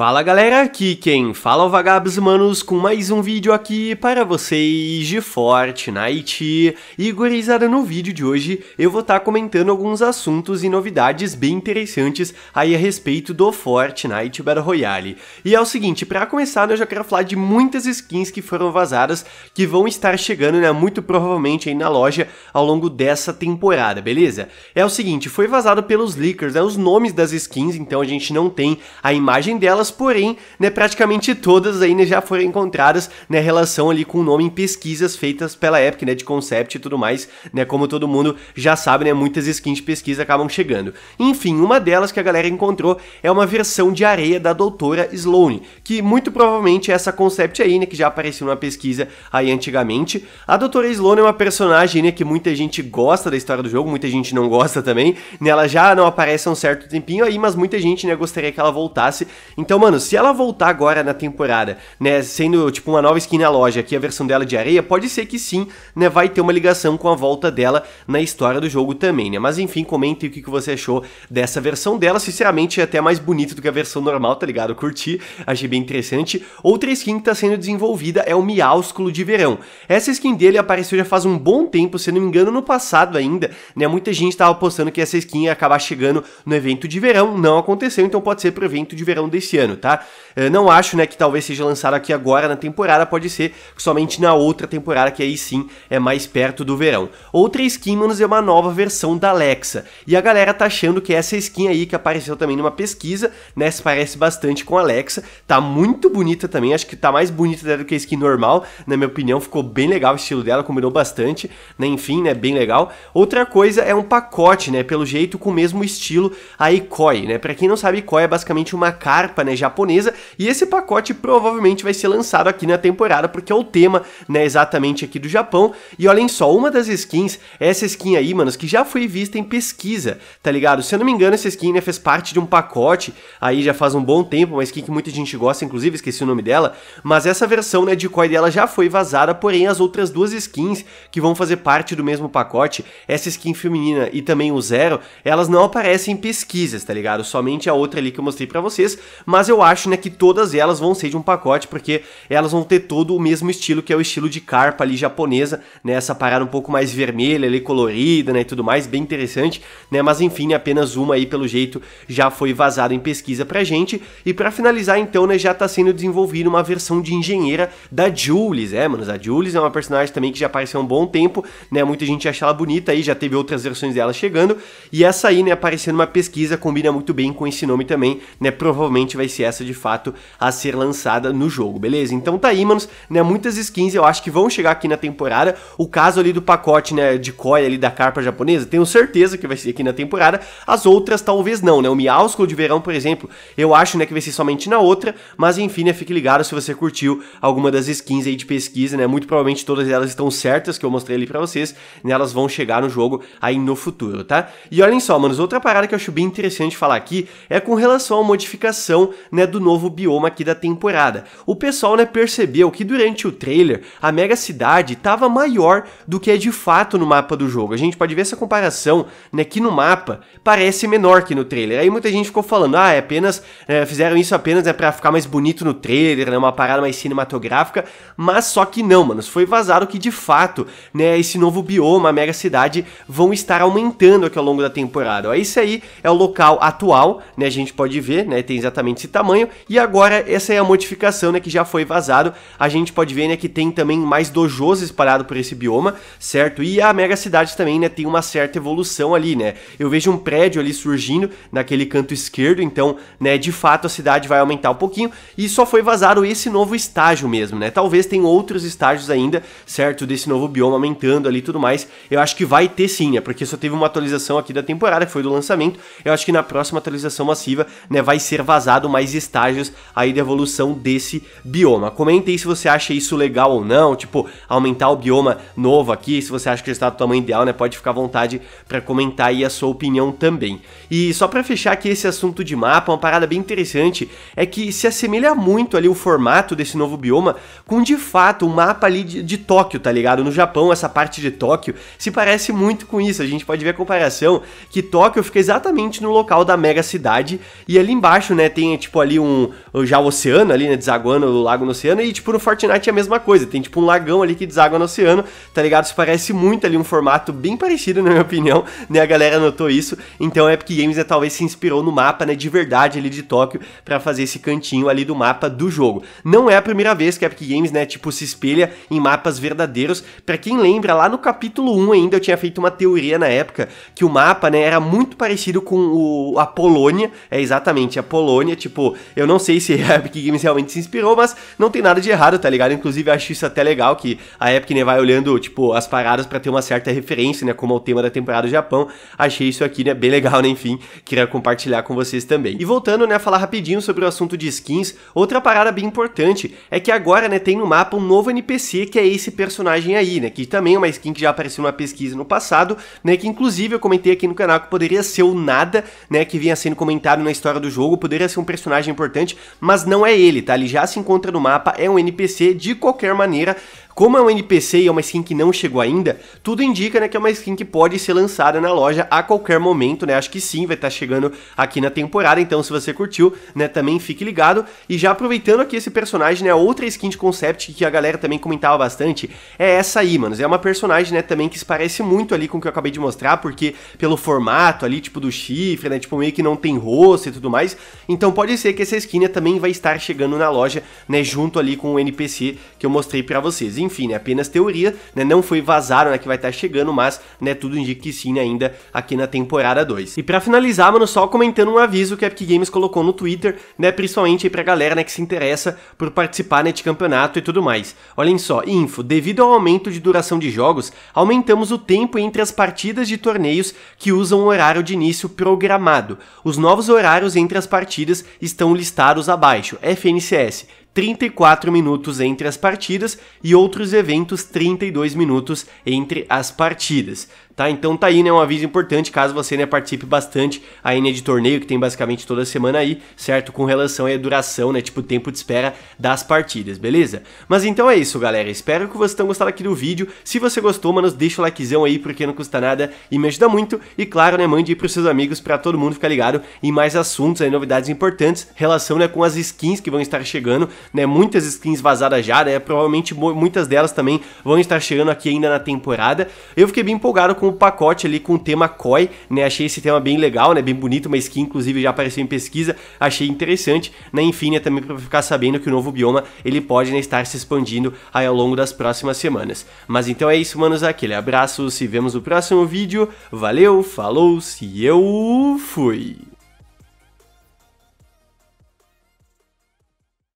Fala galera, aqui quem fala é o Vagabos Manos com mais um vídeo aqui para vocês de Fortnite. E gurizada, no vídeo de hoje eu vou estar tá comentando alguns assuntos e novidades bem interessantes aí a respeito do Fortnite Battle Royale. E é o seguinte, para começar né, eu já quero falar de muitas skins que foram vazadas que vão estar chegando, né, muito provavelmente aí na loja ao longo dessa temporada, beleza? É o seguinte, foi vazado pelos leakers, né, os nomes das skins, então a gente não tem a imagem delas, delas, porém, né, praticamente todas aí né, já foram encontradas né, relação ali com o nome em pesquisas feitas pela Epic, né, de concept e tudo mais, né, como todo mundo já sabe, né, muitas skins de pesquisa acabam chegando. Enfim, uma delas que a galera encontrou é uma versão de areia da Doutora Sloane, que muito provavelmente é essa concept aí, né, que já apareceu numa pesquisa aí antigamente. A Doutora Sloane é uma personagem, né, que muita gente gosta da história do jogo, muita gente não gosta também, né, ela já não aparece há um certo tempinho aí, mas muita gente, né, gostaria que ela voltasse, então mano, se ela voltar agora na temporada, né, sendo tipo uma nova skin na loja, aqui a versão dela de areia, pode ser que sim, né, vai ter uma ligação com a volta dela na história do jogo também, né? Mas enfim, comente o que, que você achou dessa versão dela. Sinceramente, é até mais bonito do que a versão normal, tá ligado? curti, achei bem interessante. Outra skin que tá sendo desenvolvida é o Miásculo de Verão. Essa skin dele apareceu já faz um bom tempo, se não me engano, no passado ainda, né? Muita gente tava postando que essa skin ia acabar chegando no evento de verão, não aconteceu, então pode ser pro evento de verão desse ano ano, tá? Eu eh, não acho, né, que talvez seja lançado aqui agora na temporada, pode ser somente na outra temporada, que aí sim é mais perto do verão. Outra skin, manos, é uma nova versão da Alexa. E a galera tá achando que essa skin aí, que apareceu também numa pesquisa, né, se parece bastante com a Alexa. Tá muito bonita também, acho que tá mais bonita do que a skin normal, na minha opinião. Ficou bem legal o estilo dela, combinou bastante, né, enfim, né, bem legal. Outra coisa é um pacote, né, pelo jeito com o mesmo estilo, a Ikoi, né. Pra quem não sabe, Ikoi é basicamente uma carpa, né, né, japonesa, e esse pacote provavelmente vai ser lançado aqui na temporada, porque é o tema, né, exatamente aqui do Japão. E olhem só, uma das skins, essa skin aí, manos, que já foi vista em pesquisa, tá ligado? Se eu não me engano, essa skin, né, fez parte de um pacote, aí já faz um bom tempo, uma skin que muita gente gosta, inclusive, esqueci o nome dela, mas essa versão, né, de coi dela já foi vazada, porém as outras duas skins que vão fazer parte do mesmo pacote, essa skin feminina e também o Zero, elas não aparecem em pesquisas, tá ligado? Somente a outra ali que eu mostrei para vocês, mas mas eu acho né, que todas elas vão ser de um pacote, porque elas vão ter todo o mesmo estilo, que é o estilo de carpa ali japonesa, né, essa parada um pouco mais vermelha ali, colorida né, e tudo mais, bem interessante, né, mas enfim, né, apenas uma aí pelo jeito já foi vazada em pesquisa pra gente, e para finalizar então, né, já tá sendo desenvolvida uma versão de engenheira da Jules, é, manos, a Jules é uma personagem também que já apareceu há um bom tempo, né, muita gente acha ela bonita aí, já teve outras versões dela chegando, e essa aí, né, aparecendo uma pesquisa, combina muito bem com esse nome também, né, provavelmente vai se essa de fato a ser lançada no jogo, beleza? Então tá aí, manos, né, muitas skins eu acho que vão chegar aqui na temporada. O caso ali do pacote, né, de Koi ali da carpa japonesa, tenho certeza que vai ser aqui na temporada. As outras talvez não, né? O Miausco de verão, por exemplo, eu acho, né, que vai ser somente na outra, mas enfim, né, fique ligado se você curtiu alguma das skins aí de pesquisa, né? Muito provavelmente todas elas estão certas que eu mostrei ali para vocês, né? Elas vão chegar no jogo aí no futuro, tá? E olhem só, manos, outra parada que eu acho bem interessante falar aqui é com relação à modificação né, do novo bioma aqui da temporada. O pessoal né, percebeu que durante o trailer a mega cidade estava maior do que é de fato no mapa do jogo. A gente pode ver essa comparação né, que no mapa parece menor que no trailer. Aí muita gente ficou falando, ah, é apenas é, fizeram isso apenas né para ficar mais bonito no trailer, né, uma parada mais cinematográfica, mas só que não, mano. Foi vazado que de fato, né, esse novo bioma, a mega cidade, vão estar aumentando aqui ao longo da temporada. esse aí é o local atual, né? A gente pode ver, né? Tem exatamente esse tamanho. E agora essa é a modificação, né, que já foi vazado. A gente pode ver, né, que tem também mais dojos espalhado por esse bioma, certo? E a mega cidade também, né, tem uma certa evolução ali, né? Eu vejo um prédio ali surgindo naquele canto esquerdo, então, né, de fato a cidade vai aumentar um pouquinho e só foi vazado esse novo estágio mesmo, né? Talvez tenha outros estágios ainda, certo, desse novo bioma aumentando ali e tudo mais. Eu acho que vai ter sim, né? Porque só teve uma atualização aqui da temporada que foi do lançamento. Eu acho que na próxima atualização massiva, né, vai ser vazado mais mais estágios aí da evolução desse bioma. Comenta aí se você acha isso legal ou não, tipo, aumentar o bioma novo aqui, se você acha que está do tamanho ideal, né? Pode ficar à vontade para comentar aí a sua opinião também. E só para fechar aqui esse assunto de mapa, uma parada bem interessante é que se assemelha muito ali o formato desse novo bioma com de fato o mapa ali de, de Tóquio, tá ligado? No Japão, essa parte de Tóquio se parece muito com isso. A gente pode ver a comparação que Tóquio fica exatamente no local da mega cidade e ali embaixo, né, tem tipo tipo ali um, já o oceano ali, né, desaguando o lago no oceano, e tipo no Fortnite é a mesma coisa, tem tipo um lagão ali que deságua no oceano, tá ligado? Isso parece muito ali um formato bem parecido, na minha opinião, né, a galera notou isso, então a Epic Games é talvez se inspirou no mapa, né, de verdade ali de Tóquio, para fazer esse cantinho ali do mapa do jogo. Não é a primeira vez que a Epic Games, né, tipo, se espelha em mapas verdadeiros, para quem lembra, lá no capítulo 1 ainda eu tinha feito uma teoria na época, que o mapa, né, era muito parecido com o, a Polônia, é exatamente a Polônia, tipo, tipo, eu não sei se é a Epic Games realmente se inspirou, mas não tem nada de errado, tá ligado? Inclusive, acho isso até legal que a Epic né, vai olhando, tipo, as paradas para ter uma certa referência, né? Como é o tema da temporada do Japão. Achei isso aqui, né? Bem legal, né? Enfim, queria compartilhar com vocês também. E voltando, né? A falar rapidinho sobre o assunto de skins, outra parada bem importante é que agora, né? Tem no mapa um novo NPC que é esse personagem aí, né? Que também é uma skin que já apareceu numa pesquisa no passado, né? Que inclusive eu comentei aqui no canal que poderia ser o Nada, né? Que vinha sendo comentado na história do jogo, poderia ser um personagem personagem importante, mas não é ele, tá? Ele já se encontra no mapa, é um NPC de qualquer maneira, como é um NPC e é uma skin que não chegou ainda, tudo indica né, que é uma skin que pode ser lançada na loja a qualquer momento, né? Acho que sim, vai estar tá chegando aqui na temporada, então se você curtiu, né, também fique ligado. E já aproveitando aqui esse personagem, né, outra skin de concept que a galera também comentava bastante, é essa aí, mano. É uma personagem, né, também que se parece muito ali com o que eu acabei de mostrar, porque pelo formato ali, tipo do chifre, né, tipo meio que não tem rosto e tudo mais. Então pode ser que essa skin né, também vai estar chegando na loja, né, junto ali com o NPC que eu mostrei para vocês enfim, né, apenas teoria, né, não foi vazado, né, que vai estar tá chegando, mas, né, tudo indica que sim né, ainda aqui na temporada 2. E para finalizar, mano, só comentando um aviso que a Epic Games colocou no Twitter, né, principalmente aí pra galera, né, que se interessa por participar, né, de campeonato e tudo mais. Olhem só, info, devido ao aumento de duração de jogos, aumentamos o tempo entre as partidas de torneios que usam o horário de início programado. Os novos horários entre as partidas estão listados abaixo. FNCS 34 minutos entre as partidas e outros eventos 32 minutos entre as partidas. Tá, então tá aí, né? Um aviso importante, caso você né, participe bastante aí né, de torneio, que tem basicamente toda semana aí, certo? Com relação à duração, né? Tipo, tempo de espera das partidas, beleza? Mas então é isso, galera. Espero que vocês tenham gostado aqui do vídeo. Se você gostou, mano, deixa o likezão aí, porque não custa nada e me ajuda muito. E claro, né? Mande aí pros seus amigos para todo mundo ficar ligado em mais assuntos aí, novidades importantes, relação né, com as skins que vão estar chegando, né? Muitas skins vazadas já, né? Provavelmente muitas delas também vão estar chegando aqui ainda na temporada. Eu fiquei bem empolgado com o pacote ali com o tema COI, né? Achei esse tema bem legal, né? Bem bonito, uma skin inclusive já apareceu em pesquisa, achei interessante, né? Enfim, né? também para ficar sabendo que o novo bioma ele pode né, estar se expandindo aí ao longo das próximas semanas. Mas então é isso, manos, aquele abraço, se vemos no próximo vídeo. Valeu, falou, se eu fui.